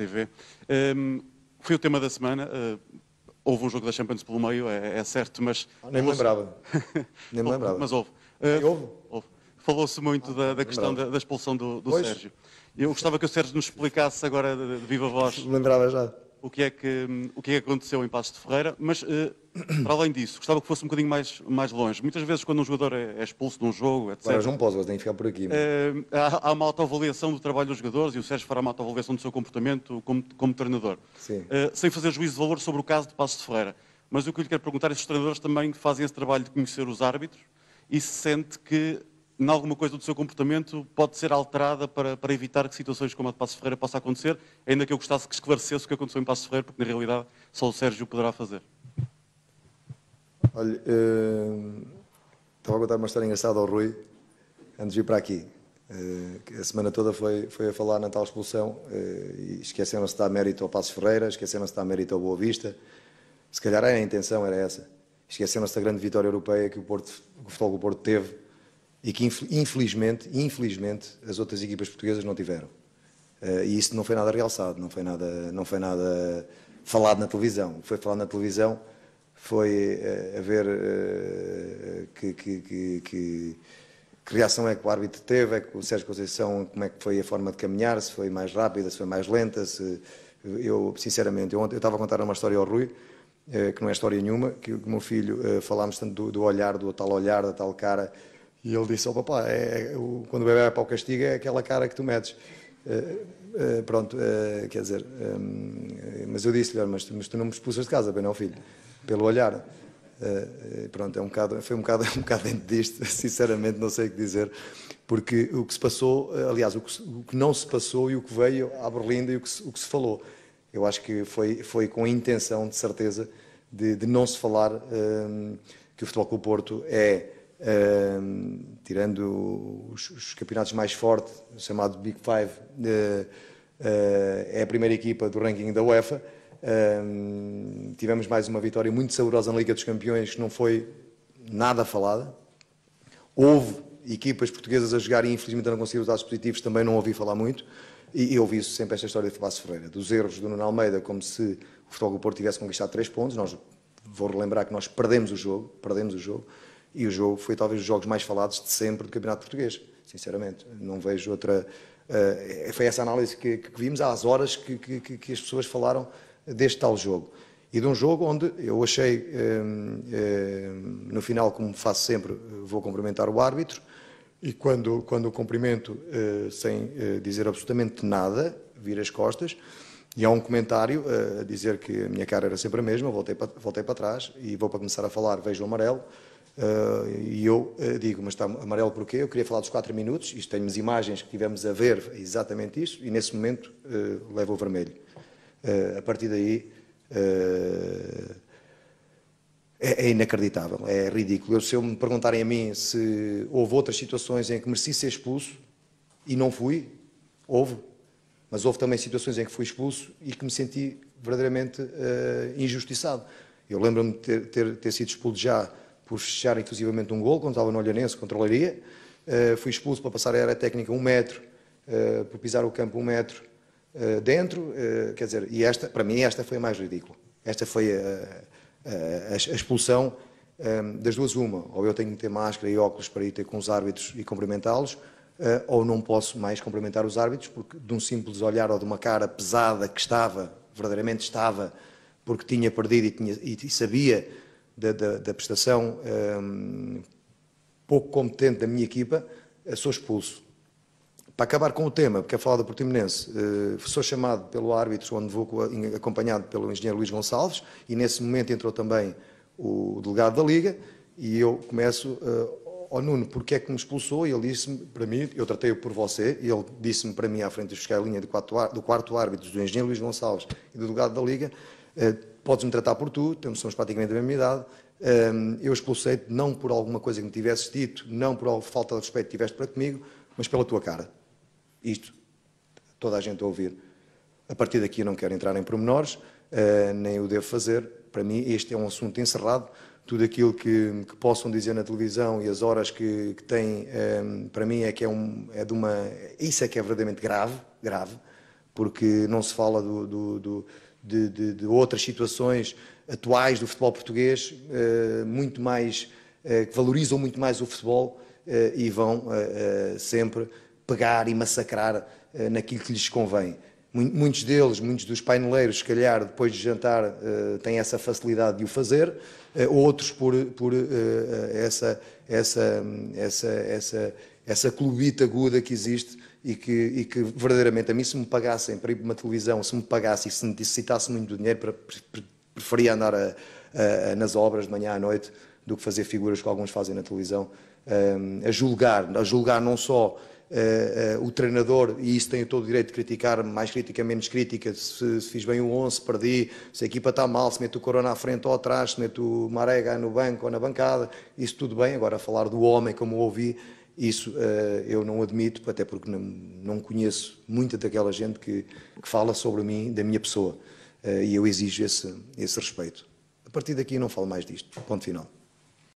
TV. Um, foi o tema da semana. Uh, houve um jogo da Champions pelo meio, é, é certo, mas... nem me lembrava. nem me lembrava. Mas houve. Uh, houve? houve. Falou-se muito ah, da, da questão da, da, expulsão do, do Sérgio. Eu gostava que o Sérgio nos explicasse agora de, de viva voz. lembrava já o que é que, o que, é que aconteceu em Passos de Ferreira, mas eh, para além disso, gostava que fosse um bocadinho mais, mais longe. Muitas vezes, quando um jogador é, é expulso de um jogo, etc. Mas não posso, mas tenho que ficar por aqui. Mas... Eh, há, há, uma autoavaliação do trabalho dos jogadores e o Sérgio fará uma autoavaliação do seu comportamento como, como treinador. Sim. Eh, sem fazer juízo de valor sobre o caso de Passos de Ferreira. Mas o que eu lhe quero perguntar é se os treinadores também fazem esse trabalho de conhecer os árbitros e se sente que em alguma coisa do seu comportamento pode ser alterada para, para, evitar que situações como a de Passo Ferreira possa acontecer, ainda que eu gostasse que esclarecesse o que aconteceu em Passo Ferreira, porque na realidade só o Sérgio poderá fazer. Olha, uh, estava a contar uma história engraçada ao Rui, antes de vir para aqui. Uh, a semana toda foi, foi a falar na tal expulsão uh, e esqueceram-se de dar mérito ao Passo Ferreira, esqueceram-se de dar mérito ao Boa Vista. Se calhar a intenção era essa. Esqueceram-se da grande vitória europeia que o, Porto, que o futebol do Porto teve e que infelizmente, infelizmente as outras equipas portuguesas não tiveram. Uh, e isso não foi nada realçado, não foi nada, não foi nada falado na televisão. Foi falado na televisão, foi uh, eh, a ver uh, eh, que, que, que, que, reação é que o árbitro teve, é que o Sérgio Conceição, como é que foi a forma de caminhar, se foi mais rápida, se foi mais lenta. Se, eu, sinceramente, eu, ontem, eu estava a contar uma história ao Rui, que não é história nenhuma, que o meu filho, falámos tanto do, do olhar, do tal olhar, da tal cara, e ele disse ao papá, é, é, o, quando o bebê vai para o castigo é aquela cara que tu metes. Eh, eh, pronto, eh, quer dizer, mas eu disse-lhe, mas, mas, tu não me expulsas de casa, bem não, filho, pelo olhar. pronto, é um bocado, foi um bocado, um bocado dentro disto, sinceramente não sei o que dizer, porque o que se passou, aliás, o que, o que não se passou e o que veio à Berlinda e o que se, o que se falou, eu acho que foi, foi com a intenção, de certeza, de, de não se falar que o Futebol Clube Porto é tirando os, os, campeonatos mais fortes, chamado Big Five, uh, uh, é a primeira equipa do ranking da UEFA. tivemos mais uma vitória muito saborosa na Liga dos Campeões, que não foi nada falada. Houve equipas portuguesas a jogar e infelizmente não consegui resultados positivos, também não ouvi falar muito. E, e ouvi sempre esta história de Fabácio Ferreira, dos erros do Nuno Almeida, como se o Futebol do Porto tivesse conquistado três pontos. Nós, vou relembrar que nós perdemos o jogo, perdemos o jogo e o jogo foi talvez um dos jogos mais falados de sempre do Campeonato Português, sinceramente. Não vejo outra. Uh, foi essa análise que, que, vimos às horas que, que, que, as pessoas falaram deste tal jogo. E de um jogo onde eu achei, um, eh, um, eh, no final, como faço sempre, vou cumprimentar o árbitro, e quando, quando o cumprimento, uh, sem uh, dizer absolutamente nada, vira as costas. E há um comentário eh, a dizer que a minha cara era sempre a mesma, voltei para, voltei para trás e vou para começar a falar, vejo o amarelo. Eh, e eu eh, digo, mas está amarelo porquê? Eu queria falar dos 4 minutos, isto temos imagens que tivemos a ver exatamente isso, e nesse momento uh, levo o vermelho. a partir daí, é, é, inacreditável, é ridículo. Eu, se eu me perguntarem a mim se houve outras situações em que mereci ser expulso e não fui, houve. Mas houve também situações em que fui expulso e que me senti verdadeiramente uh, injustiçado. Eu lembro-me de ter, ter, ter, sido expulso já por fechar inclusivamente um gol, quando estava no Olhanense, controlaria. Uh, eh, fui expulso para passar a área técnica um metro, uh, por pisar o campo um metro dentro. quer dizer, e esta, para mim, esta foi a mais ridícula. Esta foi a, a, a expulsão um, das duas uma. Ou eu tenho que ter máscara e óculos para ir ter com os árbitros e cumprimentá-los, eh, ou não posso mais cumprimentar os árbitros, porque de um simples olhar ou de uma cara pesada que estava, verdadeiramente estava, porque tinha perdido e, tinha, e sabia da, da, da prestação um, ehm, pouco competente da minha equipa, eh, sou expulso. Para acabar com o tema, porque é falado do Portimonense, eh, sou chamado pelo árbitro, onde vou acompanhado pelo engenheiro Luís Gonçalves, e nesse momento entrou também o delegado da Liga, e eu começo oh, Nuno, porque é que me expulsou? E ele disse-me, para mim, eu tratei-o por você, e ele disse-me para mim, à frente de escalinha do quarto, do quarto árbitro, do engenheiro Luís Gonçalves e do delegado da Liga, eh, podes-me tratar por tu, temos, somos praticamente da mesma idade, eh, eu expulsei-te não por alguma coisa que me tivesses dito, não por falta de respeito que tiveste para comigo, mas pela tua cara. Isto, toda a gente a ouvir. A partir daqui eu não quero entrar em pormenores, eh, nem o devo fazer, para mim este é um assunto encerrado, tudo aquilo que, que, possam dizer na televisão e as horas que, que têm, um, ehm, para mim é que é, um, é de uma. Isso é que é verdadeiramente grave, grave, porque não se fala do, do, do de, de, de, outras situações atuais do futebol português, uh, muito mais. Uh, que valorizam muito mais o futebol uh, e vão sempre pegar e massacrar naquilo que lhes convém. Muitos deles, muitos dos paineleiros, se calhar, depois de jantar, têm essa facilidade de o fazer, outros por, por essa, essa, essa, essa, essa clubita aguda que existe e que, e que verdadeiramente a mim, se me pagassem para ir para uma televisão, se me pagasse e se necessitasse muito dinheiro, para, preferia andar a, a, a, nas obras de manhã à noite do que fazer figuras que alguns fazem na televisão, a julgar, a julgar não só uh, uh, o treinador, e isso tem todo o direito de criticar, mais crítica, menos crítica, se, se fiz bem o 11, perdi, se a equipa está mal, se mete o Corona à frente ou atrás, se mete o Marega no banco ou na bancada, isso tudo bem. Agora, falar do homem, como ouvi, isso uh, eu não admito, até porque não, não conheço muita daquela gente que, que, fala sobre mim, da minha pessoa. Uh, e eu exijo esse, esse respeito. A partir daqui não falo mais disto. Ponto final.